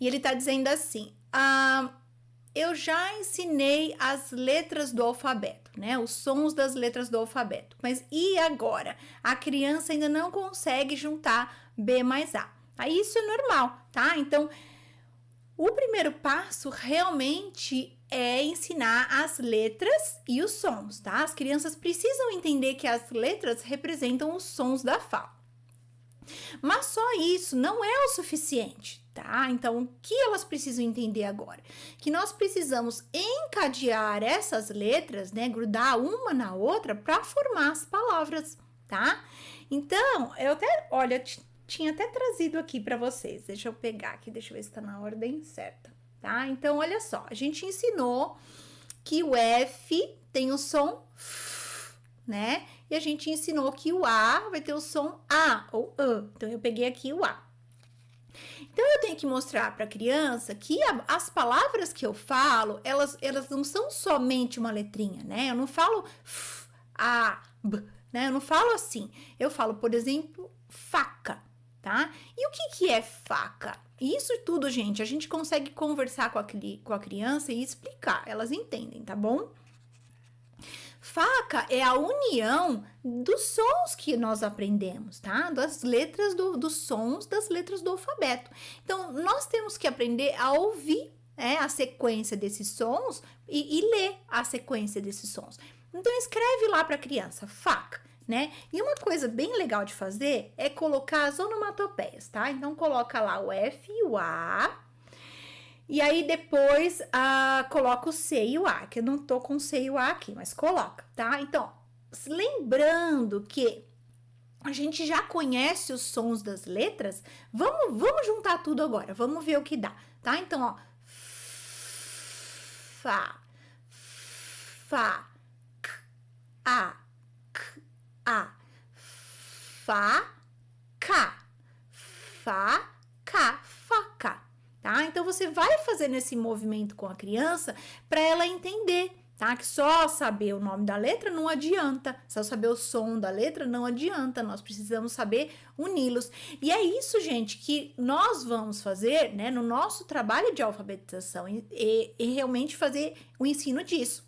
E ele está dizendo assim: ah, eu já ensinei as letras do alfabeto, né? Os sons das letras do alfabeto. Mas e agora? A criança ainda não consegue juntar B mais A. Aí isso é normal, tá? Então, o primeiro passo realmente é ensinar as letras e os sons, tá? As crianças precisam entender que as letras representam os sons da fala. Mas só isso não é o suficiente, tá? Então, o que elas precisam entender agora? Que nós precisamos encadear essas letras, né? Grudar uma na outra para formar as palavras, tá? Então, eu até, olha, tinha até trazido aqui para vocês. Deixa eu pegar aqui, deixa eu ver se está na ordem certa, tá? Então, olha só, a gente ensinou que o F tem o som F, né? E a gente ensinou que o A vai ter o som A ou A. Então, eu peguei aqui o A. Então eu tenho que mostrar para a criança que a, as palavras que eu falo, elas, elas não são somente uma letrinha, né? Eu não falo f, a, b, né? Eu não falo assim. Eu falo, por exemplo, faca, tá? E o que, que é faca? Isso tudo, gente, a gente consegue conversar com a, com a criança e explicar. Elas entendem, tá bom? Faca é a união dos sons que nós aprendemos, tá? Das letras do, dos sons das letras do alfabeto. Então, nós temos que aprender a ouvir é, a sequência desses sons e, e ler a sequência desses sons. Então, escreve lá para a criança, faca. Né? E uma coisa bem legal de fazer é colocar as onomatopeias, tá? Então coloca lá o F e o A, e aí depois coloca o C e o A, que eu não tô com o C e o A aqui, mas coloca, tá? Então, lembrando que a gente já conhece os sons das letras, vamos, vamos juntar tudo agora, vamos ver o que dá, tá? Então, ó, Fá, Fá, k, A, k, A, Fá, Cá, Fá, você vai fazer nesse movimento com a criança para ela entender tá? Que só saber o nome da letra não adianta, só saber o som da letra não adianta, nós precisamos saber uni-los. E é isso, gente, que nós vamos fazer, né, no nosso trabalho de alfabetização e, e, e realmente fazer o ensino disso.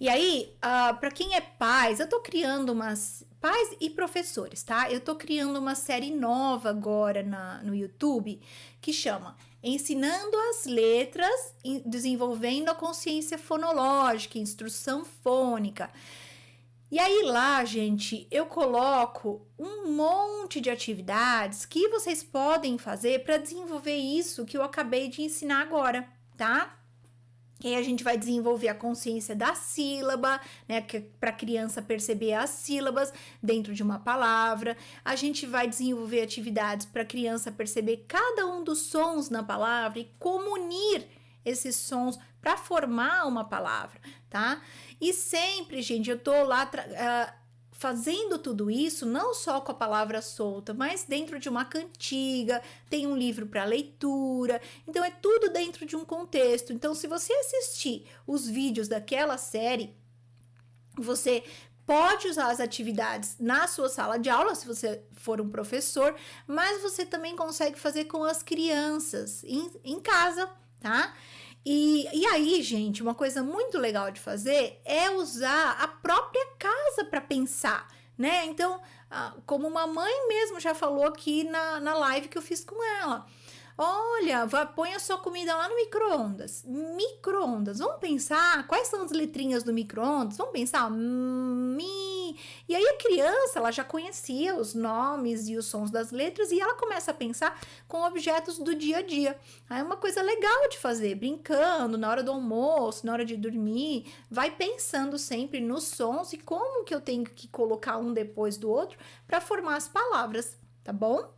E aí, uh, ah, para quem é pais, eu tô criando umas pais e professores, tá? Eu tô criando uma série nova agora na, no YouTube que chama ensinando as letras, desenvolvendo a consciência fonológica, instrução fônica. E aí lá, gente, eu coloco um monte de atividades que vocês podem fazer para desenvolver isso que eu acabei de ensinar agora, tá? E aí a gente vai desenvolver a consciência da sílaba, né, é para a criança perceber as sílabas dentro de uma palavra. A gente vai desenvolver atividades para a criança perceber cada um dos sons na palavra e como unir esses sons para formar uma palavra, tá? E sempre, gente, eu tô lá uh, fazendo tudo isso, não só com a palavra solta, mas dentro de uma cantiga, tem um livro para leitura. Então é tudo dentro de um contexto. Então se você assistir os vídeos daquela série, você pode usar as atividades na sua sala de aula, se você for um professor, mas você também consegue fazer com as crianças em, em casa, tá? E, e aí, gente, uma coisa muito legal de fazer é usar a própria casa para pensar, né? Então, ah, como uma mãe mesmo já falou aqui na, na live que eu fiz com ela. Olha, põe a sua comida lá no micro-ondas. Micro-ondas. Vamos pensar quais são as letrinhas do micro-ondas? Vamos pensar. Hum, mi e aí a criança, ela já conhecia os nomes e os sons das letras e ela começa a pensar com objetos do dia a dia. Aí é uma coisa legal de fazer, brincando na hora do almoço, na hora de dormir, vai pensando sempre nos sons e como que eu tenho que colocar um depois do outro para formar as palavras, tá bom?